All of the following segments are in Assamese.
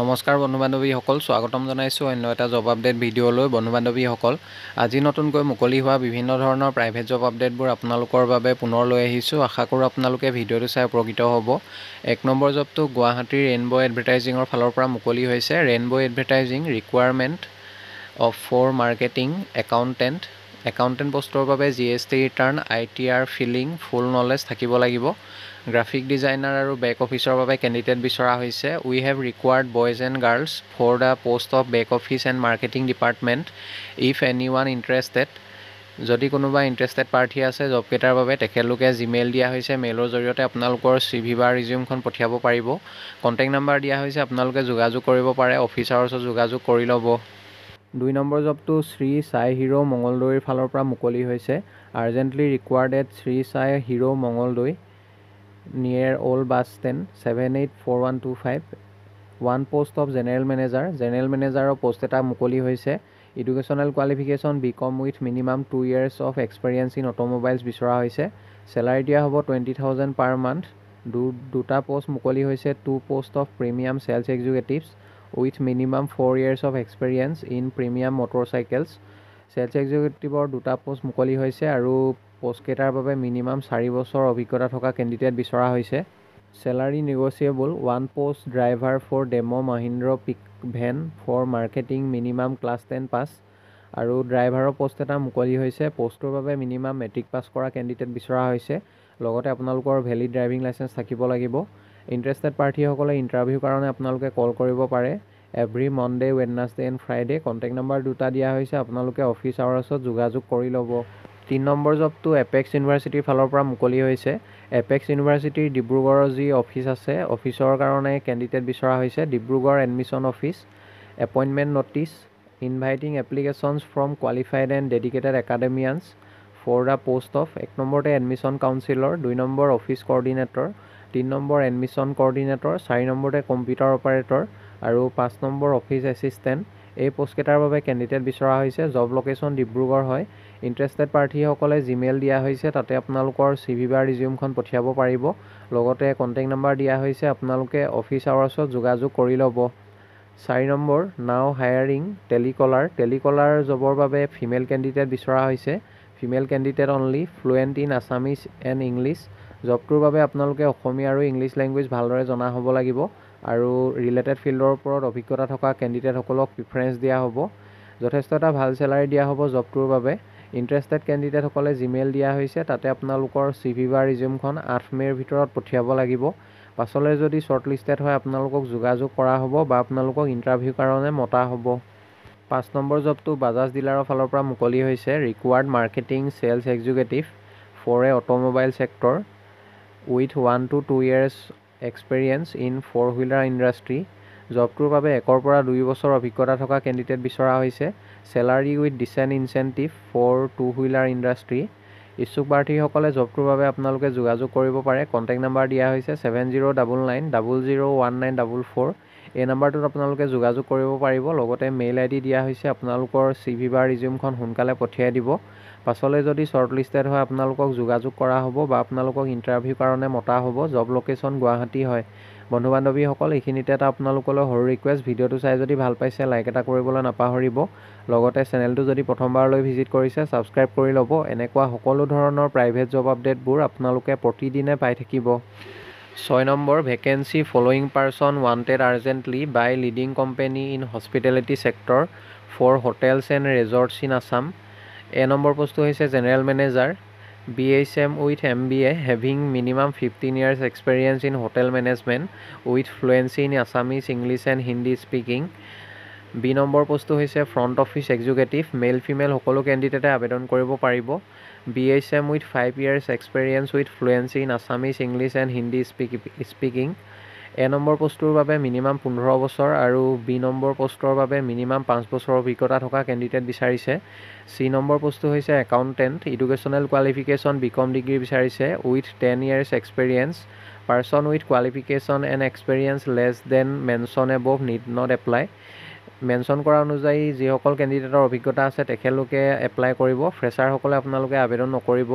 নমস্কাৰ বন্ধু বান্ধৱীসকল স্বাগতম জনাইছোঁ অন্য এটা জব আপডেট ভিডিঅ'লৈ বন্ধু বান্ধৱীসকল আজি নতুনকৈ মুকলি হোৱা বিভিন্ন ধৰণৰ প্ৰাইভেট জব আপডেটবোৰ আপোনালোকৰ বাবে পুনৰ লৈ আহিছোঁ আশা কৰোঁ আপোনালোকে ভিডিঅ'টো চাই উপকৃত হ'ব এক নম্বৰ জবটো গুৱাহাটীৰ ৰেইনব' এডভাৰটাইজিঙৰ ফালৰ পৰা মুকলি হৈছে rainbow' advertising requirement of for marketing accountant accountant পষ্টৰ বাবে G S T return I T R filing full knowledge থাকিব লাগিব গ্ৰাফিক ডিজাইনাৰ আৰু বেক অফিচৰ বাবে কেণ্ডিডেট বিচৰা হৈছে we have required boys and girls for the post of back office and marketing department if any one interested যদি কোনোবা ইণ্টাৰেষ্টেড প্ৰাৰ্থী আছে জবকেইটাৰ বাবে তেখেতলোকে জিমেইল দিয়া হৈছে মেইলৰ জৰিয়তে আপোনালোকৰ চি ভি বা ৰিজিউমখন পঠিয়াব পাৰিব কণ্টেক্ট নাম্বাৰ দিয়া হৈছে আপোনালোকে যোগাযোগ কৰিব পাৰে অফিচাৰৰ ওচৰত যোগাযোগ কৰি ল'ব দুই নম্বৰ জবটো শ্ৰী ছাই হিৰ' মঙলদৈৰ ফালৰ পৰা মুকলি হৈছে urgently required at Shri Sai Hero' Mangaldai near old bus stand seven eight four one two five one post of general manager general মেনেজাৰৰ প'ষ্ট এটা মুকলি হৈছে educational qualification B Com with minimum two years of experience in automobiles বিচৰা হৈছে চেলাৰী দিয়া হ'ব টুৱেণ্টি থাউজেণ্ড পাৰ মান্থ দুটা প'ষ্ট মুকলি হৈছে two post of premium sales executives with minimum four years of experience in premium motorcycles sales এক্সিকিউটিভৰ দুটা পোষ্ট মুকলি হৈছে আৰু পোষ্টকেইটাৰ বাবে মিনিমাম চাৰি বছৰ অভিজ্ঞতা থকা কেণ্ডিডেট বিচৰা হৈছে salary negotiable one post driver for demo' Mahindra pick van for marketing minimum class ten pass আৰু ড্ৰাইভাৰৰ পোষ্ট এটা মুকলি হৈছে পোষ্টটোৰ বাবে মিনিমাম মেট্ৰিক পাছ কৰা কেণ্ডিডেট বিচৰা হৈছে লগতে আপোনালোকৰ ভেলিড ড্ৰাইভিং লাইচেঞ্চ থাকিব লাগিব ইণ্টাৰেষ্টেড প্ৰাৰ্থীসকলে ইণ্টাৰভিউ কাৰণে আপোনালোকে কল কৰিব পাৰে every Monday Wednesday and Friday contact number দুটা দিয়া হৈছে আপোনালোকে অফিচ আৱাৰ্ছত যোগাযোগ কৰি ল'ব তিনি নম্বৰ জবটো এপেক্স ইউনিভাৰ্চিটিৰ ফালৰ পৰা মুকলি হৈছে এপেক্স ইউনিভাৰ্চিটিৰ ডিব্ৰুগড়ৰ যি অফিচ আছে অফিচৰ কাৰণে কেণ্ডিডেট বিচৰা হৈছে Dibrugarh admission office appointment notice inviting applications from qualified and dedicated academicians for the post of এক নম্বৰতে এডমিশ্যন কাউঞ্চিলৰ দুই নম্বৰ অফিচ কৰ্ডিনেটৰ তিনি নম্বৰ এডমিশ্যন কৰ্ডিনেটৰ চাৰি নম্বৰতে কম্পিউটাৰ অপাৰেটৰ আৰু পাঁচ নম্বৰ অফিচ এছিষ্টেণ্ট এই পোষ্টকেইটাৰ বাবে কেণ্ডিডেট বিচৰা হৈছে জব লোকেশ্যন ডিব্ৰুগড় হয় ইণ্টাৰেষ্টেড প্ৰাৰ্থীসকলে জিমেইল দিয়া হৈছে তাতে আপোনালোকৰ চি ভি বা ৰিজিউমখন পঠিয়াব পাৰিব লগতে কণ্টেক্ট নাম্বাৰ দিয়া হৈছে আপোনালোকে অফিচ আৱাৰ্ছত যোগাযোগ কৰি ল'ব চাৰি নম্বৰ নাও হায়াৰিং টেলিকলাৰ টেলিকলাৰ জবৰ বাবে ফিমেল কেণ্ডিডেট বিচৰা হৈছে female candidate only fluent in Assamese and English জবটোৰ বাবে আপোনালোকে অসমীয়া আৰু ইংলিছ লেংগুৱেজ ভালদৰে জনা হ'ব লাগিব আৰু ৰিলেটেড ফিল্ডৰ ওপৰত অভিজ্ঞতা থকা কেণ্ডিডেটসকলক প্ৰিফাৰেঞ্চ দিয়া হ'ব যথেষ্ট এটা ভাল চেলাৰী দিয়া হ'ব জবটোৰ বাবে ইণ্টাৰেষ্টেড কেণ্ডিডেটসকলে জিমেইল দিয়া হৈছে তাতে আপোনালোকৰ চি ভি বা ৰিজিউমখন আঠ মে'ৰ ভিতৰত পঠিয়াব লাগিব পাছলৈ যদি শ্বৰ্ট লিষ্টেড হয় আপোনালোকক যোগাযোগ কৰা হ'ব বা আপোনালোকক ইণ্টাৰভিউ কাৰণে মতা হ'ব পাঁচ নম্বৰ জবটো বাজাজ ডিলাৰৰ ফালৰ পৰা মুকলি হৈছে required marketing sales executive for automobile sector with one to two years experience in four wheeler industry জবটোৰ বাবে একৰ পৰা দুই বছৰ অভিজ্ঞতা থকা কেণ্ডিডেট বিচৰা হৈছে salary with decent incentive for two wheeler industry ইচ্ছুক প্ৰাৰ্থীসকলে জবটোৰ বাবে আপোনালোকে যোগাযোগ কৰিব পাৰে কণ্টেক্ট নাম্বাৰ দিয়া হৈছে seven zero' double nine double zero' one nine double four এই নাম্বাৰটোত আপোনালোকে যোগাযোগ কৰিব পাৰিব লগতে মেইল আই ডি দিয়া হৈছে আপোনালোকৰ চি ভি বা ৰিজিউমখন সোনকালে পঠিয়াই দিব পাছলৈ যদি শ্বৰ্ট লিষ্টেড হয় আপোনালোকক যোগাযোগ কৰা হ'ব বা আপোনালোকক ইণ্টাৰভিউ কাৰণে মতা হ'ব জব লোকেশ্যন গুৱাহাটী হয় বন্ধু বান্ধৱীসকল এইখিনিতে এটা আপোনালোকলৈ সৰু ৰিকুৱেষ্ট ভিডিঅ'টো চাই যদি ভাল পাইছে লাইক এটা কৰিবলৈ নাপাহৰিব লগতে চেনেলটো যদি প্ৰথমবাৰলৈ ভিজিট কৰিছে ছাবস্ক্ৰাইব কৰি ল'ব এনেকুৱা সকলো ধৰণৰ প্ৰাইভেট জব আপডেটবোৰ আপোনালোকে প্ৰতিদিনে পাই থাকিব ছয় number vacancy following person wanted urgently by leading company in hospitality sector for hotels and resorts in Assam A number পোষ্টটো হৈছে general manager B H M with M B A having minimum fifteen years experience in hotel management with fluency in Assamese English and Hindi speaking B number পোষ্টটো হৈছে front office executive male female সকলো কেণ্ডিডেটে আবেদন কৰিব পাৰিব B H M with five years experience with fluency in Assamese English and Hindi speaking A number পোষ্টটোৰ বাবে মিনিমাম পোন্ধৰ বছৰ আৰু বি নম্বৰ পোষ্টৰ বাবে মিনিমাম পাঁচ বছৰ অভিজ্ঞতা থকা কেণ্ডিডেট বিচাৰিছে চি নম্বৰ পোষ্টটো হৈছে accountant educational qualification B Com degree বিচাৰিছে with ten years experience person with qualification and experience less than mention above need not apply mention কৰা অনুযায়ী যিসকল কেণ্ডিডেটৰ অভিজ্ঞতা আছে তেখেতলোকে এপ্লাই কৰিব ফ্ৰেছাৰসকলে আপোনালোকে আবেদন নকৰিব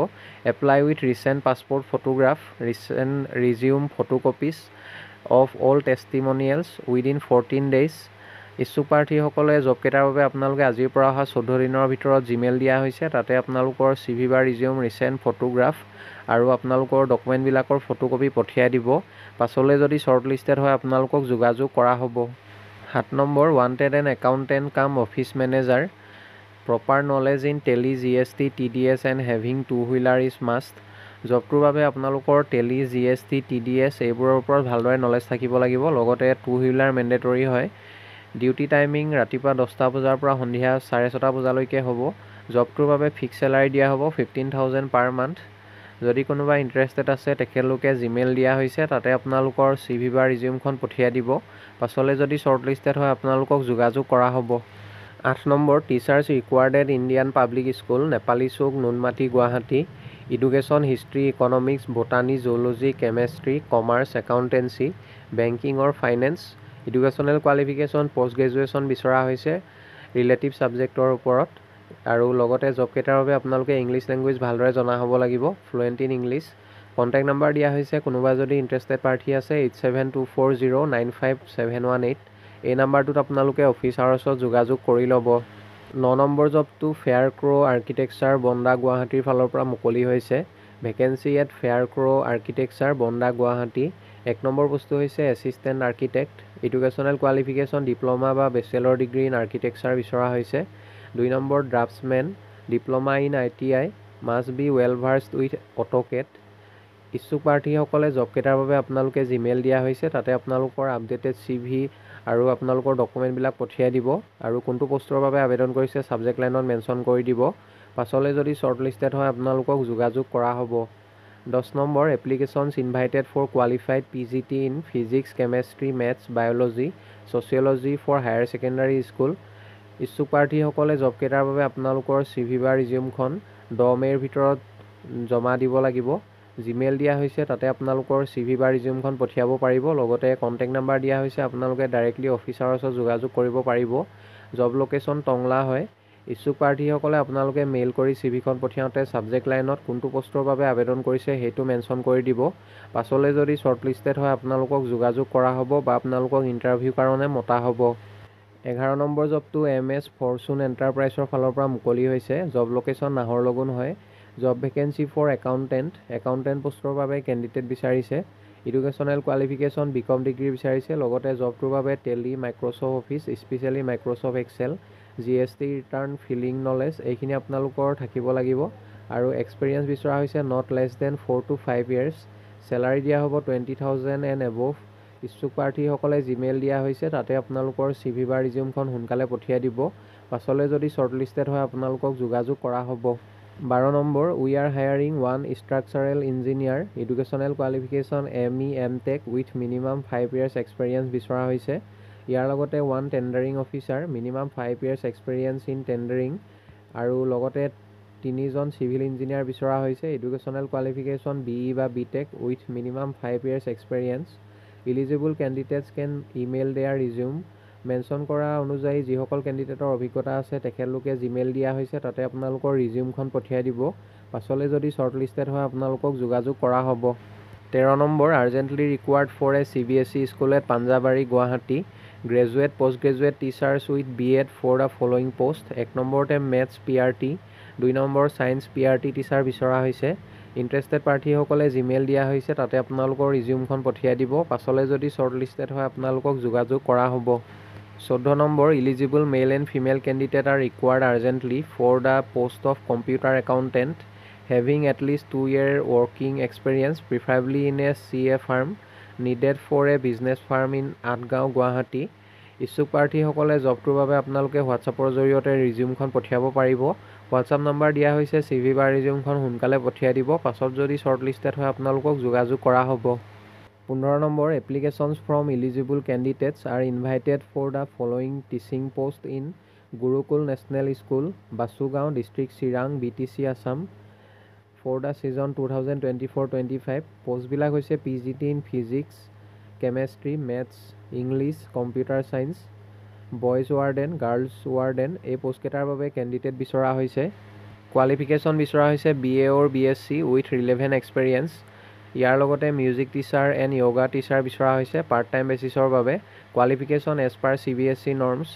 apply with recent passport photograph recent resume photocopies of all testimonials within fourteen days ইচ্ছুক প্ৰাৰ্থীসকলে জবকেইটাৰ বাবে আপোনালোকে আজিৰ পৰা অহা চৈধ্য দিনৰ ভিতৰত জিমেইল দিয়া হৈছে তাতে আপোনালোকৰ চি ভি বা ৰিজিউম ৰিচেণ্ট ফটোগ্ৰাফ আৰু আপোনালোকৰ ডকুমেণ্টবিলাকৰ ফটোকপি পঠিয়াই দিব পাছলৈ যদি শ্বৰ্ট লিষ্টেড হয় আপোনালোকক যোগাযোগ কৰা হ'ব সাত number wanted and accountant cum office manager proper knowledge in Tally G S T T D S and having two wheeler is must জবটোৰ বাবে আপোনালোকৰ Tally G S T T D S এইবোৰৰ ওপৰত ভালদৰে নলেজ থাকিব লাগিব লগতে টু হুইলাৰ মেণ্ডেটৰী হয় ডিউটি টাইমিং ৰাতিপুৱা দহটা বজাৰ পৰা সন্ধিয়া চাৰে ছটা বজালৈকে হ'ব জবটোৰ বাবে ফিক্স চেলাৰী দিয়া হ'ব ফিফটিন থাউজেণ্ড পাৰ মান্থ যদি কোনোবা ইণ্টাৰেষ্টেড আছে তেখেতলোকে জিমেইল দিয়া হৈছে তাতে আপোনালোকৰ চি ভি বা ৰিজিউমখন পঠিয়াই দিব পাছলৈ যদি শ্বৰ্ট লিষ্টেড হয় আপোনালোকক যোগাযোগ কৰা হ'ব আঠ number teachers required Indian public school Nepali Chuk Noonmati Guwahati education history economics botany zoology chemistry commerce accountancy banking or finance educational qualification post graduation বিচৰা হৈছে ৰিলেটিভ ছাবজেক্টৰ ওপৰত আৰু লগতে জবকেইটাৰ বাবে আপোনালোকে ইংলিছ লেংগুৱেজ ভালদৰে জনা হ'ব লাগিব fluent in English contact number দিয়া হৈছে কোনোবা যদি ইণ্টাৰেষ্টেড প্ৰাৰ্থী আছে eight seven two four zero' nine five seven one eight এই নাম্বাৰটোত আপোনালোকে অফিচাৰৰ ওচৰত যোগাযোগ কৰি ল'ব ন নম্বৰ জবটো ফেয়াৰ ক্ৰ' আৰ্কিটেকচাৰ বন্দা গুৱাহাটীৰ ফালৰ পৰা মুকলি হৈছে ভেকেঞ্চি ইয়াত Fair Crow' Architecture Bonda Guwahati এক নম্বৰ বস্তু হৈছে assistant architect educational qualification diploma বা বেচেলৰ ডিগ্ৰী ইন আৰ্কিটেকচাৰ বিচৰা হৈছে দুই number draftsman diploma in I T I must be well versed with AutoCAD ইচ্ছুক প্ৰাৰ্থীসকলে জবকেইটাৰ বাবে আপোনালোকে জিমেইল দিয়া হৈছে তাতে আপোনালোকৰ আপডেটেড চি ভি আৰু আপোনালোকৰ ডকুমেণ্টবিলাক পঠিয়াই দিব আৰু কোনটো পষ্টৰ বাবে আবেদন কৰিছে ছাবজেক্ট লাইনত মেনশ্যন কৰি দিব পাছলৈ যদি শ্বৰ্ট লিষ্টেড হয় আপোনালোকক যোগাযোগ কৰা হ'ব দহ number applications invited for qualified P G T in physics chemistry maths biology sociology for higher secondary school ইচ্ছুক প্ৰাৰ্থীসকলে জবকেইটাৰ বাবে আপোনালোকৰ চিভি বা ৰিজিউমখন দহ মে'ৰ ভিতৰত জমা দিব লাগিব জিমেইল দিয়া হৈছে তাতে আপোনালোকৰ চি ভি বা ৰিজিউমখন পঠিয়াব পাৰিব লগতে কণ্টেক্ট নাম্বাৰ দিয়া হৈছে আপোনালোকে ডাইৰেক্টলি অফিচাৰৰ ওচৰত যোগাযোগ কৰিব পাৰিব জব লোকেশ্যন টংলা হয় ইচ্ছুক প্ৰাৰ্থীসকলে আপোনালোকে মেইল কৰি চি ভিখন পঠিয়াওঁতে ছাবজেক্ট লাইনত কোনটো পষ্টৰ বাবে আবেদন কৰিছে সেইটো মেনশ্যন কৰি দিব পাছলৈ যদি শ্বৰ্ট লিষ্টেড হয় আপোনালোকক যোগাযোগ কৰা হ'ব বা আপোনালোকক ইণ্টাৰভিউ কাৰণে মতা হ'ব এঘাৰ নম্বৰ জবটো এম এছ ফৰচুন এণ্টাৰপ্ৰাইজৰ ফালৰ পৰা মুকলি হৈছে জব লোকেশ্যন নাহৰ লগুণ হয় job vacancy for accountant accountant পষ্টৰ বাবে কেণ্ডিডেট বিচাৰিছে educational qualification B Com degree বিচাৰিছে লগতে জবটোৰ বাবে Tally Microsoft office specially Microsoft Excel G S T return filing knowledge এইখিনি আপোনালোকৰ থাকিব লাগিব আৰু এক্সপেৰিয়েঞ্চ বিচৰা হৈছে not less than four to five years salary দিয়া হ'ব টুৱেণ্টি থাউজেণ্ড এণ্ড এবভ ইচ্ছুক প্ৰাৰ্থীসকলে জিমেইল দিয়া হৈছে তাতে আপোনালোকৰ চি ভি বা ৰিজিউমখন সোনকালে পঠিয়াই দিব পাছলৈ যদি শ্বৰ্ট লিষ্টেড হয় আপোনালোকক যোগাযোগ কৰা হ'ব বাৰ number we are hiring one structural engineer educational qualification M E M Tech with minimum five years experience বিচৰা হৈছে ইয়াৰ লগতে one tendering officer minimum five years experience in tendering আৰু লগতে তিনিজন চিভিল ইঞ্জিনিয়াৰ বিচৰা হৈছে এডুকেশ্যনেল কোৱালিফিকেশ্যন বি ই বা B Tech with minimum five years experience eligible candidates can email their resume mention কৰা অনুযায়ী যিসকল কেণ্ডিডেটৰ অভিজ্ঞতা আছে তেখেতলোকে জিমেইল দিয়া হৈছে তাতে আপোনালোকৰ ৰিজিউমখন পঠিয়াই দিব পাছলৈ যদি শ্বৰ্ট লিষ্টেড হয় আপোনালোকক যোগাযোগ কৰা হ'ব তেৰ number urgently required for a C B S E school at Panjabari Guwahati graduate post graduate teachers with B Ed for the following post এক নম্বৰতে মেথছ পি আৰ টি দুই number science P R T teacher বিচৰা হৈছে ইণ্টাৰেষ্টেড প্ৰাৰ্থীসকলে জিমেইল দিয়া হৈছে তাতে আপোনালোকৰ ৰিজিউমখন পঠিয়াই দিব পাছলৈ যদি শ্বৰ্ট লিষ্টেড হয় আপোনালোকক যোগাযোগ কৰা হ'ব চৈধ্য number eligible male and female candidate are required urgently for the post of computer accountant having at least two year working experience preferably in a C A firm needed for a business firm in Athgaon Guwahati ইচ্ছুক প্ৰাৰ্থীসকলে জবটোৰ বাবে আপোনালোকে হোৱাটছআপৰ জৰিয়তে ৰিজিউমখন পঠিয়াব পাৰিব হোৱাটছআপ নম্বৰ দিয়া হৈছে চি ভি বা ৰিজিউমখন সোনকালে পঠিয়াই দিব পাছত যদি শ্বৰ্ট লিষ্টেড হয় আপোনালোকক যোগাযোগ কৰা হ'ব পোন্ধৰ number applications from eligible candidates are invited for the following teaching post in Gurukul national school Basugaon district Chirang B T C Assam for the session two thousand twenty four twenty five পষ্টবিলাক হৈছে P G T in physics chemistry maths English computer science boys warden girls warden এই পষ্টকেইটাৰ বাবে কেণ্ডিডেট বিচৰা হৈছে কোৱালিফিকেশ্যন বিচৰা হৈছে B A or B S C with relevant experience ইয়াৰ লগতে music teacher and yoga teacher বিচৰা হৈছে পাৰ্ট টাইম বেচিছৰ বাবে qualification as per C B S E norms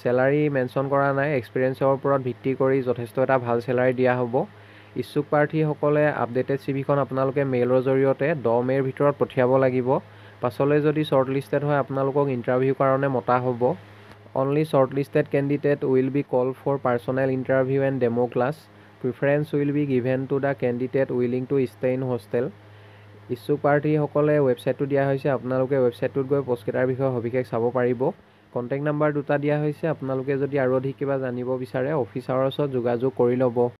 salary mention কৰা নাই এক্সপিৰিয়েঞ্চৰ ওপৰত ভিত্তি কৰি যথেষ্ট এটা ভাল চেলাৰী দিয়া হ'ব ইচ্ছুক প্ৰাৰ্থীসকলে আপডেটেড চিভিখন আপোনালোকে মেইলৰ জৰিয়তে দহ মে'ৰ ভিতৰত পঠিয়াব লাগিব পাছলৈ যদি শ্বৰ্ট লিষ্টেড হয় আপোনালোকক ইণ্টাৰভিউ কাৰণে মতা হ'ব only shortlisted candidate will be call for personal interview and demo' class preference will be given to the candidate willing to stay in hostel ইচ্ছুক প্ৰাৰ্থীসকলে ৱেবছাইটটো দিয়া হৈছে আপোনালোকে ৱেবছাইটটোত গৈ পষ্টকেইটাৰ বিষয়ে সবিশেষ চাব পাৰিব কণ্টেক্ট নাম্বাৰ দুটা দিয়া হৈছে আপোনালোকে যদি আৰু অধিক কিবা জানিব বিচাৰে অফিচাৰৰ ওচৰত যোগাযোগ কৰি ল'ব